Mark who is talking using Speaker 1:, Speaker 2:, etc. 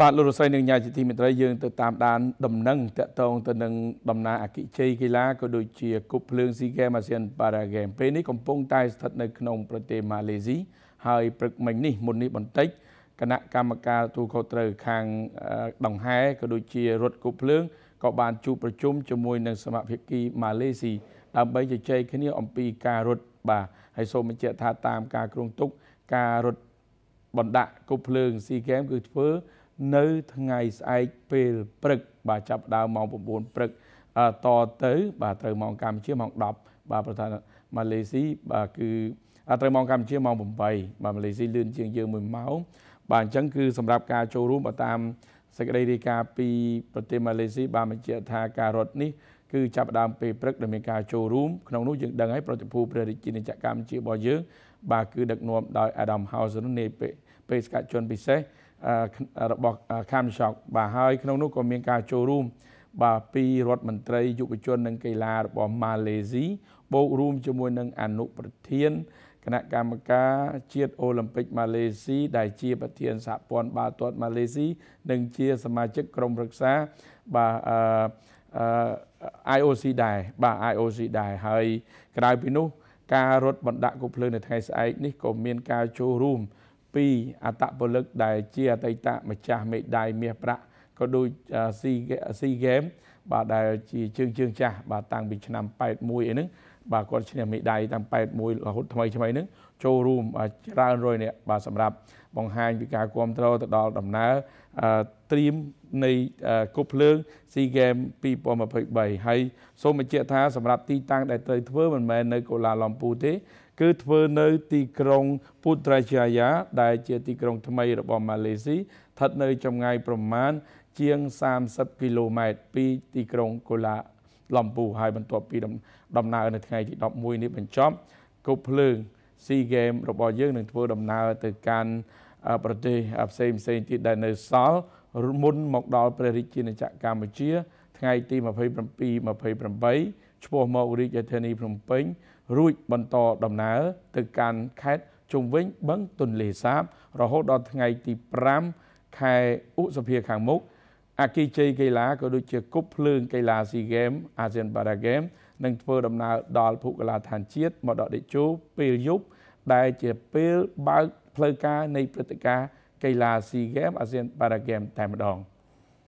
Speaker 1: បាទលោករស្រីនិងញាតិទីមិត្តរីយើងទៅតាមដានដំណឹងតកតងទៅនឹងដំណើរអគិជ័យកីឡាក៏ដូចជាគប់ភ្លើងស៊ីហ្គេមអាស៊ានប៉ារ៉ាហ្គេមពេលនេះកំពុងតែស្ថិតនៅក្នុងប្រទេសម៉ាឡេស៊ីហើយព្រឹកមិញនេះមុននេះបន្តិចគណៈកម្មការទូខុសត្រូវខាងដង្ហែក៏ដូចជារត់គប់ភ្លើងក៏បានជួបប្រជុំជាមួយនឹងសមាភិកីម៉ាឡេស៊ីដើម្បីជជែកគ្នាអំពីការរត់បាទហើយសូមបញ្ជាក់ថាតាមការគ្រោងទុកការរត់បណ្ដាក់គប់ភ្លើងស៊ីហ្គេមគឺធ្វើនៅថ្ងៃស្អែកពេលព្រឹក បាទចាប់ដើមម៉ោង9ព្រឹក តទៅ បាទត្រូវម៉ោងកម្ពុជាម៉ោង10បាទប្រធានម៉ាឡេស៊ីបាទគឺត្រូវម៉ោងកម្ពុជាម៉ោង8បាទម៉ាឡេស៊ីលឿនជាងយើង1ម៉ោងបាទអញ្ចឹងគឺសម្រាប់ការចូលរួមតាមសេចក្តីរាយការណ៍ពី ប្រទេសម៉ាឡេស៊ីបានបញ្ជាក់ថាការរត់នេះគឺចាប់ដើមពេលព្រឹកដែលមានការចូលរួមក្នុងនោះយើងដឹងហើយប្រតិភូព្រះរាជាណាចក្រកម្ពុជារបស់យើងបាទគឺដឹកនាំដោយអាដាមហៅសននៃបេសកជនពិសេសរបស់ខាំសោកបាទហើយក្នុងនោះក៏មានការចូលរួម បាទពីរដ្ឋមន្ត្រីយុវជននិង កីឡារបស់ម៉ាឡេស៊ីបូករួមជាមួយនឹងអនុប្រធានគណៈកម្មការ ជាតិអូឡ িম্প ិកម៉ាឡេស៊ីដែលជា ប្រធានសហព័ន្ធបាល់ទាត់ម៉ាឡេស៊ីនិងជាសមាជិកក្រុមប្រឹក្សាបាទអឺ IOC ដែរបាទ IOC ដែរហើយក្រៅពីនោះការរត់បណ្ដាក់គប់ភ្លើងនៅថ្ងៃស្អែកនេះក៏មាន ការចូលរួមពីអតពលិកដែលជាអតីតម្ចាស់មេដាយមាសប្រាក់ក៏ដូច SEA Games បាទដែល ជាជើងជើងចាស់បាទតាំងពីឆ្នាំ81អីហ្នឹងបាទគាត់ឈ្នះមេដាយតាំង81រហូតថ្មីថ្មីហ្នឹងចូលរួមច្រើនរយនាក់បាទសម្រាប់បង្ហាញពីការគ្រប់គ្រងទៅដល់ដំណើរត្រៀមនៃគប់ភ្លើង SEA Games 2023ហើយសូមបញ្ជាក់ថាសម្រាប់ទីតាំងដែលត្រូវធ្វើមិនមែននៅកូឡាឡំពូទេ គឺធ្វើនៅទីក្រុងពូត្រាជាយ៉ាដែលជាទីក្រុង ថ្មីរបស់ម៉ាឡេស៊ីស្ថិតនៅចម្ងាយប្រមាណជាង30គីឡូម៉ែត្រពីទីក្រុងកូឡាឡំពូហើយបន្ទាប់ពីដំណើរនៅថ្ងៃទី11នេះបញ្ចប់គប់ភ្លើង SEA Game របស់យើងនឹងធ្វើដំណើរទៅកាន់ប្រទេសផ្សេងផ្សេងទៀតដែលនៅសល់មុនមកដល់ព្រះរាជាណាចក្រកម្ពុជា ថ្ងៃទី27 28ឈ្មោះមករាជធានីភ្នំពេញរួចបន្តដំណើរទៅកាន់ខេត្តជុំវិញបឹងទន្លេសាប រហូតដល់ថ្ងៃទី5ខែឧសភាខាងមុខអគិជ័យកីឡាក៏ដូចជាគប់ភ្លើងកីឡាស៊ីហ្គេមអាស៊ានប៉ារ៉ាហ្គេមនឹងធ្វើដំណើរដល់ភូកីឡាឋានជាតិមកដកដេជោពេលយប់ដែលជាពេលបើកផ្លូវការនៃព្រឹត្តិការណ៍កីឡាស៊ីហ្គេមអាស៊ានប៉ារ៉ាហ្គេមតែម្ដង។